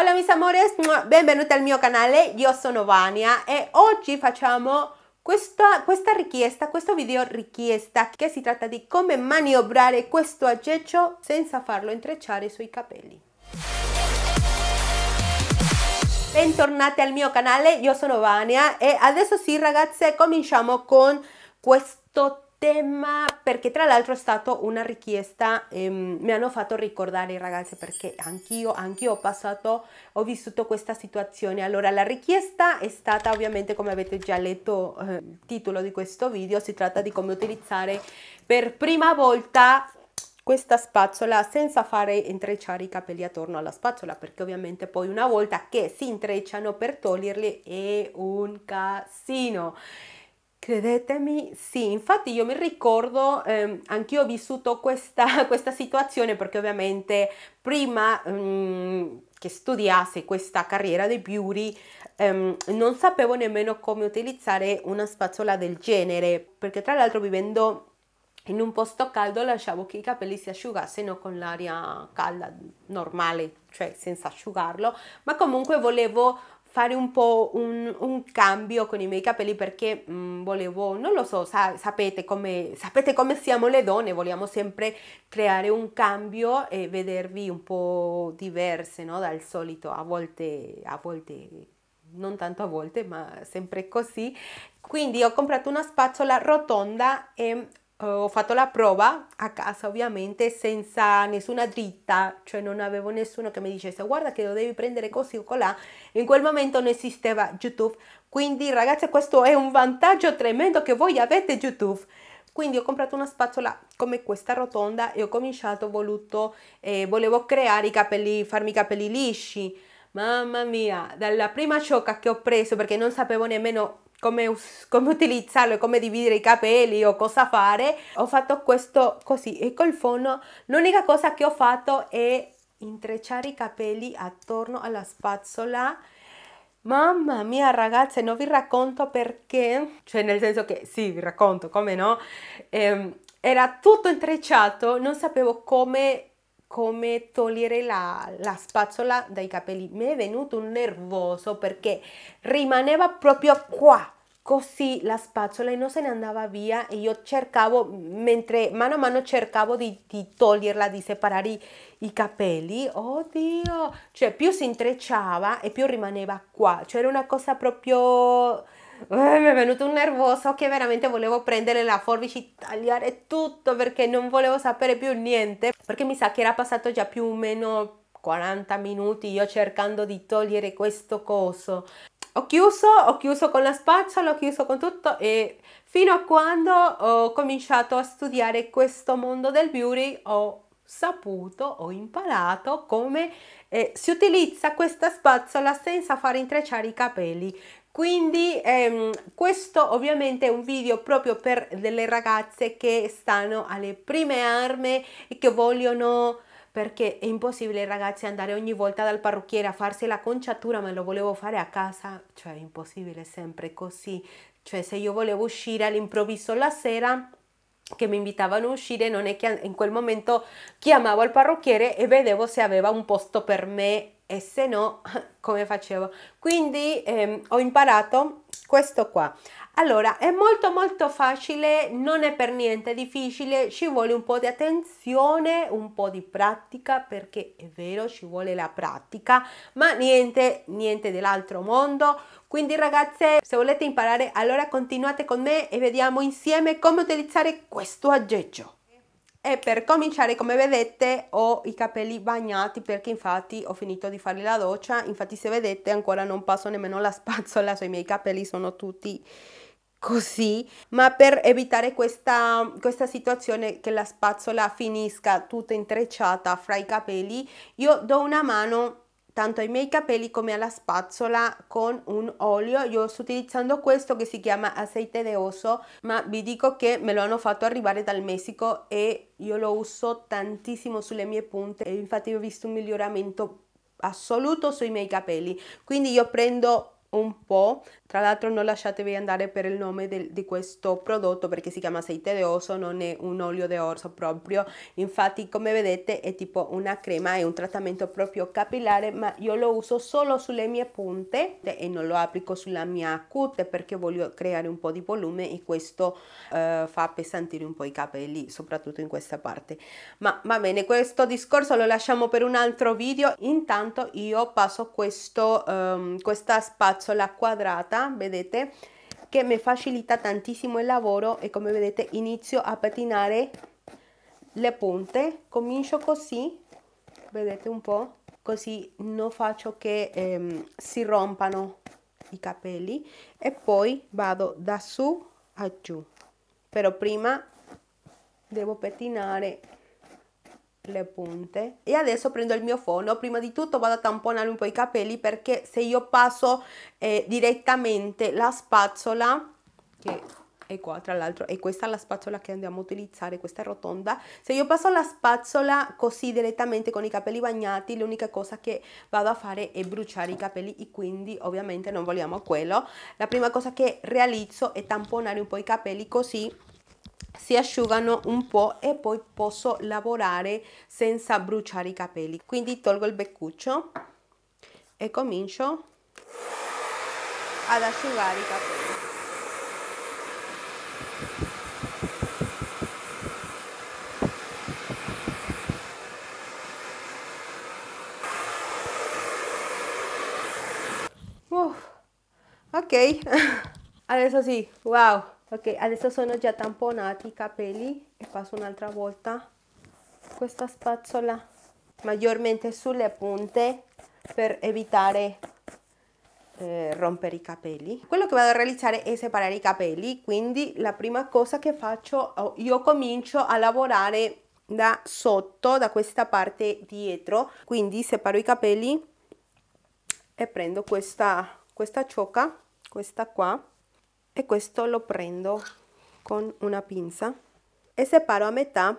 Hola mis amores, benvenuti al mio canale, io sono Vania e oggi facciamo questa, questa, richiesta, questo video richiesta che si tratta di come maniobrare questo aggeggio senza farlo intrecciare sui capelli. Bentornati al mio canale, io sono Vania e adesso sì ragazze cominciamo con questo tema perché tra l'altro è stata una richiesta ehm, mi hanno fatto ricordare i ragazzi perché anch'io anch'io ho passato ho vissuto questa situazione allora la richiesta è stata ovviamente come avete già letto eh, il titolo di questo video si tratta di come utilizzare per prima volta questa spazzola senza fare intrecciare i capelli attorno alla spazzola perché ovviamente poi una volta che si intrecciano per toglierli è un casino Credetemi, sì, infatti io mi ricordo, ehm, anch'io ho vissuto questa, questa, situazione perché ovviamente prima ehm, che studiassi questa carriera dei beauty ehm, non sapevo nemmeno come utilizzare una spazzola del genere perché tra l'altro vivendo in un posto caldo lasciavo che i capelli si asciugassero con l'aria calda normale, cioè senza asciugarlo, ma comunque volevo fare un po' un, un, cambio con i miei capelli perché mh, mm, volevo, non lo so, sa, sapete, come, sapete, come, siamo le donne, vogliamo sempre creare un cambio e vedervi un po' diverse no? dal solito, a volte, a volte, non tanto a volte, ma sempre così. Quindi ho comprato una spazzola rotonda e ho fatto la prova a casa ovviamente senza nessuna dritta, cioè non avevo nessuno che mi dicesse guarda che lo devi prendere così o colà, in quel momento non esisteva YouTube, quindi ragazzi questo è un vantaggio tremendo che voi avete YouTube. Quindi ho comprato una spazzola come questa rotonda e ho cominciato, voluto, eh, volevo creare i capelli, farmi i capelli lisci. Mamma mia, dalla prima ciocca che ho preso perché non sapevo nemmeno come, come, utilizzarlo e come dividere i capelli o cosa fare ho fatto questo così e col fono l'unica cosa che ho fatto è intrecciare i capelli attorno alla spazzola Mamma mia ragazze, non vi racconto perché, cioè nel senso che sì, vi racconto come no, ehm, era tutto intrecciato, non sapevo come come togliere la, la, spazzola dai capelli. Mi è venuto un nervoso perché rimaneva proprio qua, così la spazzola e non se ne andava via e io cercavo, mentre mano a mano cercavo di, di toglierla, di separare i, i, capelli, oddio, oh cioè più si intrecciava e più rimaneva qua, cioè era una cosa proprio uh, mi è venuto un nervoso che veramente volevo prendere la forbice tagliare tutto perché non volevo sapere più niente perché mi sa che era passato già più o meno 40 minuti io cercando di togliere questo coso ho chiuso, ho chiuso con la spazzola, ho chiuso con tutto e fino a quando ho cominciato a studiare questo mondo del beauty ho saputo, ho imparato come eh, si utilizza questa spazzola senza far intrecciare i capelli. Quindi ehm, questo ovviamente è un video proprio per delle ragazze che stanno alle prime armi e che vogliono perché è impossibile ragazzi andare ogni volta dal parrucchiere a farsi la conciatura ma lo volevo fare a casa cioè è impossibile sempre così cioè se io volevo uscire all'improvviso la sera che mi invitavano a uscire non è che in quel momento chiamavo al parrucchiere e vedevo se aveva un posto per me e se no come facevo quindi ehm, ho imparato questo qua allora è molto molto facile non è per niente difficile ci vuole un po di attenzione un po di pratica perché è vero ci vuole la pratica ma niente niente dell'altro mondo quindi ragazze se volete imparare allora continuate con me e vediamo insieme come utilizzare questo aggeggio e per cominciare come vedete ho i capelli bagnati perché infatti ho finito di fare la doccia infatti se vedete ancora non passo nemmeno la spazzola so, i miei capelli sono tutti così ma per evitare questa, questa situazione che la spazzola finisca tutta intrecciata fra i capelli io do una mano tanto ai miei capelli come alla spazzola con un olio io sto utilizzando questo che si chiama aceite de oso ma vi dico che me lo hanno fatto arrivare dal Messico e io lo uso tantissimo sulle mie punte e infatti ho visto un miglioramento assoluto sui miei capelli quindi io prendo un po' Tra l'altro non lasciatevi andare per il nome del, di questo prodotto perché si chiama aceite de orso, non è un olio de orso proprio, infatti come vedete è tipo una crema, è un trattamento proprio capillare ma io lo uso solo sulle mie punte e non lo applico sulla mia cute perché voglio creare un po' di volume e questo eh, fa appesantire un po' i capelli, soprattutto in questa parte. Ma va bene, questo discorso lo lasciamo per un altro video, intanto io passo questo, um, questa spazzola quadrata vedete che mi facilita tantissimo il lavoro e come vedete inizio a pettinare le punte comincio così vedete un po così non faccio che ehm, si rompano i capelli e poi vado da su a giù però prima devo pettinare le punte e adesso prendo il mio fono prima di tutto vado a tamponare un po' i capelli perché se io passo eh, direttamente la spazzola che è qua tra l'altro è questa la spazzola che andiamo a utilizzare questa è rotonda se io passo la spazzola così direttamente con i capelli bagnati l'unica cosa che vado a fare è bruciare i capelli e quindi ovviamente non vogliamo quello la prima cosa che realizzo è tamponare un po' i capelli così si asciugano un po' e poi posso lavorare senza bruciare i capelli. Quindi tolgo il beccuccio e comincio ad asciugare i capelli. Uff, ok, adesso sì, wow! ok adesso sono già tamponati i capelli e passo un'altra volta questa spazzola maggiormente sulle punte per evitare eh, rompere i capelli quello che vado a realizzare è separare i capelli quindi la prima cosa che faccio io comincio a lavorare da sotto da questa parte dietro quindi separo i capelli e prendo questa questa ciocca questa qua e questo lo prendo con una pinza e separo a metà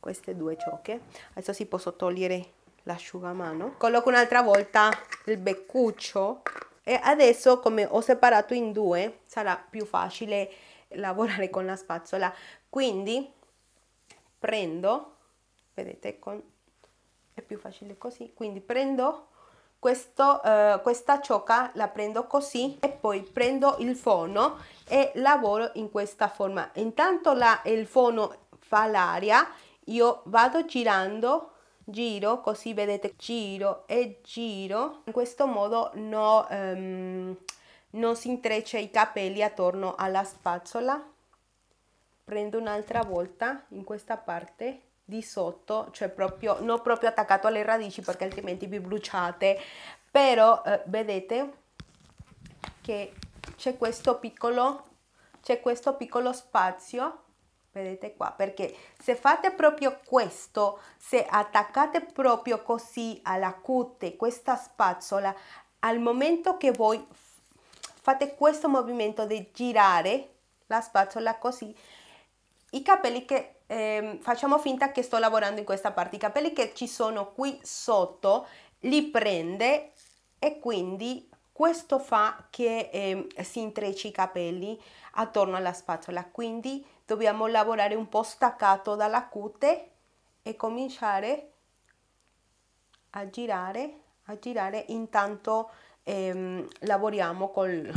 queste due ciocche adesso si posso togliere l'asciugamano colloco un'altra volta il beccuccio e adesso come ho separato in due sarà più facile lavorare con la spazzola quindi prendo vedete con è più facile così quindi prendo questo, eh, questa ciocca la prendo così e poi prendo il fono e lavoro in questa forma intanto la, il fono fa l'aria io vado girando giro così vedete giro e giro in questo modo no, ehm, non si intreccia i capelli attorno alla spazzola prendo un'altra volta in questa parte di sotto, cioè proprio, non proprio attaccato alle radici perché altrimenti vi bruciate, però eh, vedete che c'è questo piccolo, c'è questo piccolo spazio vedete qua perché se fate proprio questo se attaccate proprio così alla cute questa spazzola al momento che voi fate questo movimento di girare la spazzola così i capelli che eh, facciamo finta che sto lavorando in questa parte, i capelli che ci sono qui sotto li prende e quindi questo fa che eh, si intrecci i capelli attorno alla spazzola quindi dobbiamo lavorare un po' staccato dalla cute e cominciare a girare a girare intanto ehm, lavoriamo col,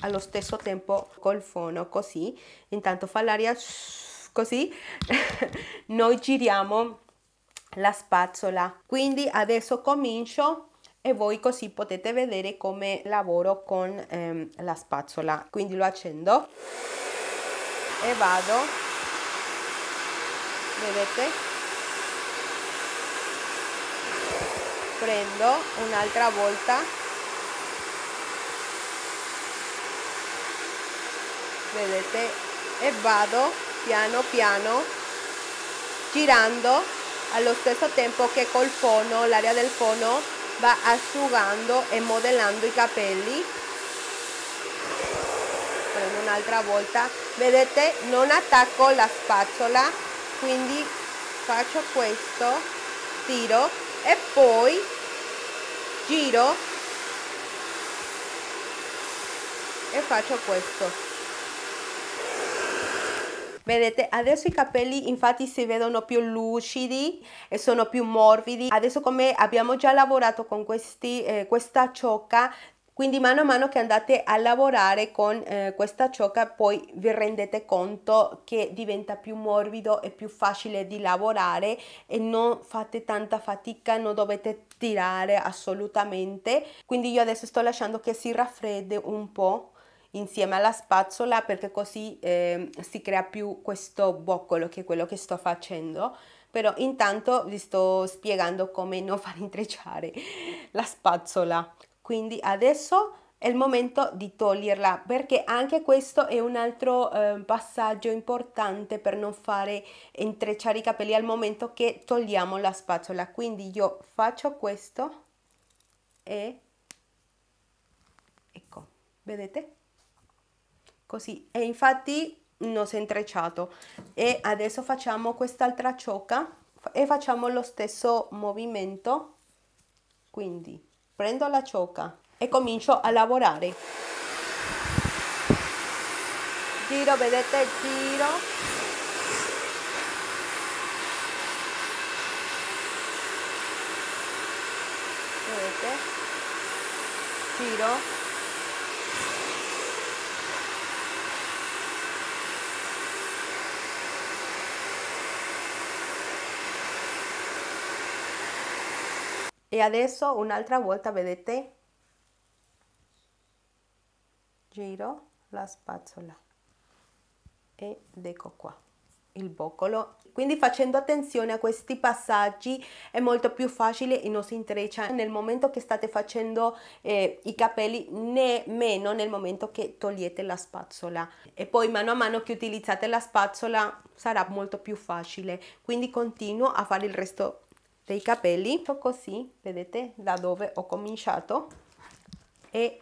allo stesso tempo col fono così intanto fa l'aria così noi giriamo la spazzola quindi adesso comincio e voi così potete vedere come lavoro con ehm, la spazzola quindi lo accendo e vado vedete prendo un'altra volta vedete e vado piano piano girando allo stesso tempo che col fono, l'aria del fono va asciugando e modellando i capelli prendo un'altra volta vedete non attacco la spazzola quindi faccio questo tiro e poi giro e faccio questo vedete adesso i capelli infatti si vedono più lucidi e sono più morbidi adesso come abbiamo già lavorato con questi, eh, questa ciocca quindi mano a mano che andate a lavorare con eh, questa ciocca poi vi rendete conto che diventa più morbido e più facile di lavorare e non fate tanta fatica, non dovete tirare assolutamente. Quindi io adesso sto lasciando che si raffredde un po' insieme alla spazzola perché così eh, si crea più questo boccolo che è quello che sto facendo però intanto vi sto spiegando come non far intrecciare la spazzola quindi adesso è il momento di toglierla perché anche questo è un altro eh, passaggio importante per non fare intrecciare i capelli al momento che togliamo la spazzola quindi io faccio questo e ecco vedete così e infatti non si è intrecciato e adesso facciamo quest'altra ciocca e facciamo lo stesso movimento quindi prendo la ciocca e comincio a lavorare giro vedete giro vedete giro e adesso un'altra volta vedete giro la spazzola ed ecco qua il boccolo quindi facendo attenzione a questi passaggi è molto più facile e non si intreccia nel momento che state facendo eh, i capelli né meno nel momento che togliete la spazzola e poi mano a mano che utilizzate la spazzola sarà molto più facile quindi continuo a fare il resto dei capelli così vedete da dove ho cominciato e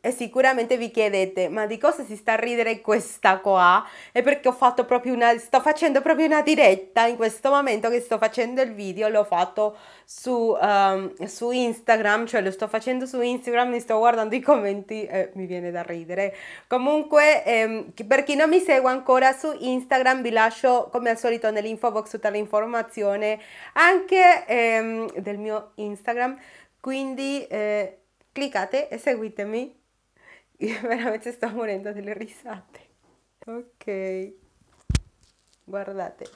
E sicuramente vi chiedete, ma di cosa si sta a ridere questa qua? È perché ho fatto proprio una, sto facendo proprio una diretta in questo momento che sto facendo il video, l'ho fatto su, um, su Instagram, cioè lo sto facendo su Instagram, mi sto guardando i commenti e eh, mi viene da ridere. Comunque, ehm, per chi non mi segue ancora su Instagram vi lascio come al solito nell'info box tutta l'informazione anche ehm, del mio Instagram, quindi eh, cliccate e seguitemi. Io veramente sto morendo delle risate. Ok. Guardate.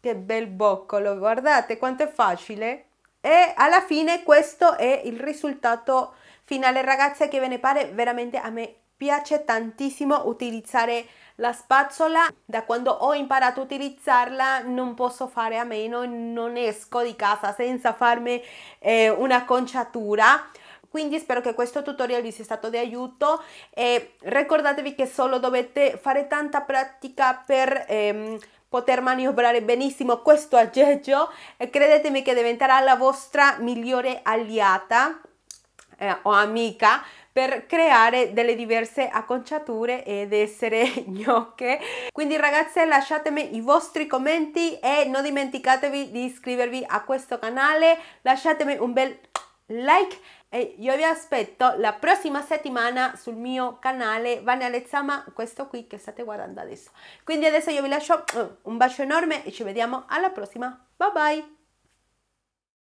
Che bel boccolo. Guardate quanto è facile. E alla fine questo è il risultato finale ragazze che ve ne pare veramente a me piace tantissimo utilizzare la spazzola da quando ho imparato a utilizzarla non posso fare a meno non esco di casa senza farmi eh, una conciatura quindi spero che questo tutorial vi sia stato di aiuto e ricordatevi che solo dovete fare tanta pratica per ehm, poter maniobrare benissimo questo aggeggio e credetemi che diventerà la vostra migliore alleata eh, o amica per creare delle diverse acconciature ed essere gnocche. Quindi ragazze lasciatemi i vostri commenti e non dimenticatevi di iscrivervi a questo canale, lasciatemi un bel like e io vi aspetto la prossima settimana sul mio canale Vania Lezzama, questo qui che state guardando adesso. Quindi adesso io vi lascio mm, un bacio enorme e ci vediamo alla prossima. Bye bye!